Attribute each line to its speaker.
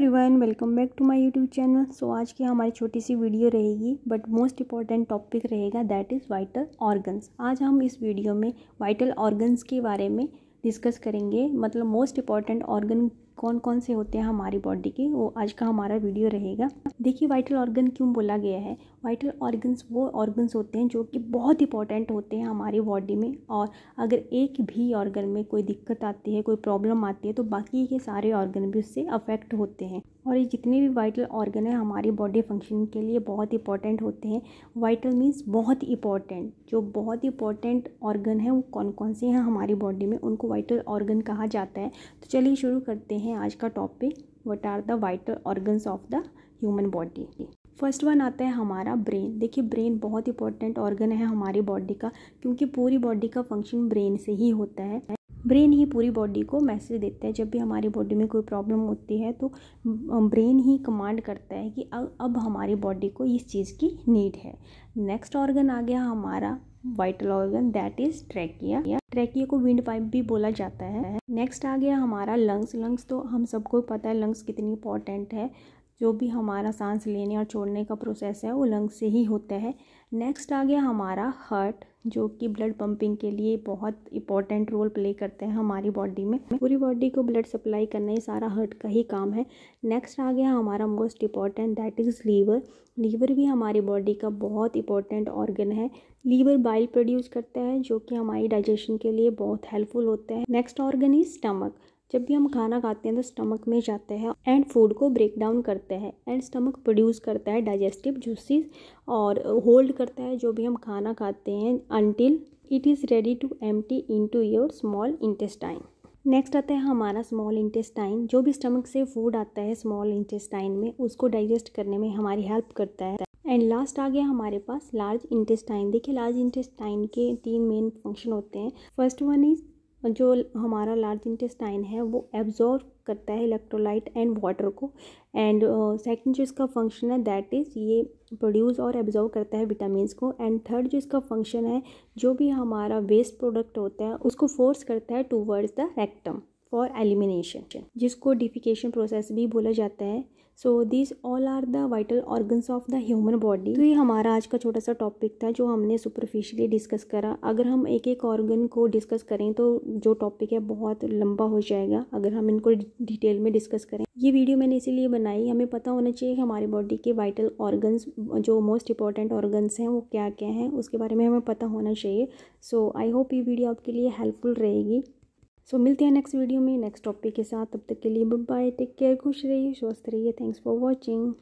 Speaker 1: everyone welcome back to my YouTube channel so आज की हमारी छोटी सी वीडियो रहेगी बट मोस्ट इंपॉर्टेंट टॉपिक रहेगा दैट इज़ वाइटल ऑर्गन्स आज हम इस वीडियो में वाइटल ऑर्गन्स के बारे में डिस्कस करेंगे मतलब मोस्ट इंपॉर्टेंट ऑर्गन कौन कौन से होते हैं हमारी बॉडी के वो आज का हमारा वीडियो रहेगा देखिए वाइटल ऑर्गन क्यों बोला गया है वाइटल ऑर्गन्स वो ऑर्गन्स होते हैं जो कि बहुत इंपॉर्टेंट होते हैं हमारी बॉडी में और अगर एक भी ऑर्गन में कोई दिक्कत आती है कोई प्रॉब्लम आती है तो बाकी के सारे ऑर्गन भी उससे अफेक्ट होते हैं और ये जितने भी वाइटल ऑर्गन है हमारी बॉडी फंक्शन के लिए बहुत इंपॉर्टेंट होते हैं वाइटल मीन्स बहुत इंपॉर्टेंट जो बहुत इंपॉर्टेंट ऑर्गन है वो कौन कौन से हैं हमारी बॉडी में उनको वाइटल ऑर्गन कहा जाता है तो चलिए शुरू करते हैं हैं आज का topic what are the vital organs of the human body first one आता है हमारा ब्रेन देखिए ब्रेन बहुत इंपॉर्टेंट ऑर्गन है हमारी बॉडी का क्योंकि पूरी बॉडी का फंक्शन ब्रेन से ही होता है ब्रेन ही पूरी बॉडी को मैसेज देता है जब भी हमारी बॉडी में कोई प्रॉब्लम होती है तो ब्रेन ही कमांड करता है कि अब अब हमारी बॉडी को इस चीज़ की नीड है नेक्स्ट ऑर्गन आ गया हमारा vital organ that is trachea trachea को विंड पाइप भी बोला जाता है नेक्स्ट आ गया हमारा लंग्स लंग्स तो हम सबको पता है लंग्स कितनी इंपॉर्टेंट है जो भी हमारा सांस लेने और छोड़ने का प्रोसेस है वो लंग्स से ही होता है नेक्स्ट आ गया हमारा हार्ट जो कि ब्लड पंपिंग के लिए बहुत इंपॉर्टेंट रोल प्ले करते हैं हमारी बॉडी में पूरी बॉडी को ब्लड सप्लाई करना ही सारा हार्ट का ही काम है नेक्स्ट आ गया हमारा most important that is liver liver भी हमारी बॉडी का बहुत इंपॉर्टेंट ऑर्गन है लीवर बाइल प्रोड्यूस करता है जो कि हमारी डाइजेशन के लिए बहुत हेल्पफुल होता है नेक्स्ट ऑर्गन इज स्टमक जब भी हम खाना खाते हैं तो स्टमक में जाते हैं एंड फूड को ब्रेक डाउन करते हैं एंड स्टमक प्रोड्यूस करता है डाइजेस्टिव जूसेस और होल्ड करता है जो भी हम खाना खाते हैं until it is ready to empty into your small intestine next आता है हमारा स्मॉल इंटेस्टाइन जो भी स्टमक से फूड आता है स्मॉल इंटेस्टाइन में उसको डाइजेस्ट करने में हमारी हेल्प करता है एंड लास्ट आ गया हमारे पास लार्ज इंटेस्टाइन देखिए लार्ज इंटेस्टाइन के तीन मेन फंक्शन होते हैं फर्स्ट वन इज़ जो हमारा लार्ज इंटेस्टाइन है वो एब्जॉर्व करता है इलेक्ट्रोलाइट एंड वाटर को एंड सेकंड uh, जो इसका फंक्शन है दैट इज़ ये प्रोड्यूस और एब्जॉर्व करता है विटामिन को एंड थर्ड जो इसका फंक्शन है जो भी हमारा वेस्ट प्रोडक्ट होता है उसको फोर्स करता है towards the rectum for elimination जिसको डिफिकेशन प्रोसेस भी बोला जाता है so this all are the vital organs of the human body तो ये हमारा आज का छोटा सा टॉपिक था जो हमने सुपरफिशियली डिस्कस करा अगर हम एक एक ऑर्गन को डिस्कस करें तो जो टॉपिक है बहुत लंबा हो जाएगा अगर हम इनको डिटेल में डिस्कस करें ये वीडियो मैंने इसीलिए बनाई हमें पता होना चाहिए कि हमारी बॉडी के वाइटल ऑर्गन्स जो मोस्ट इंपॉर्टेंट ऑर्गन्स हैं वो क्या क्या हैं उसके बारे में हमें पता होना चाहिए सो आई होप ये वीडियो आपके लिए हेल्पफुल रहेगी सो so, मिलते हैं नेक्स्ट वीडियो में नेक्स्ट टॉपिक के साथ तब तक के लिए बाय टेक केयर खुश रहिए स्वस्थ रहिए थैंक्स फॉर वॉचिंग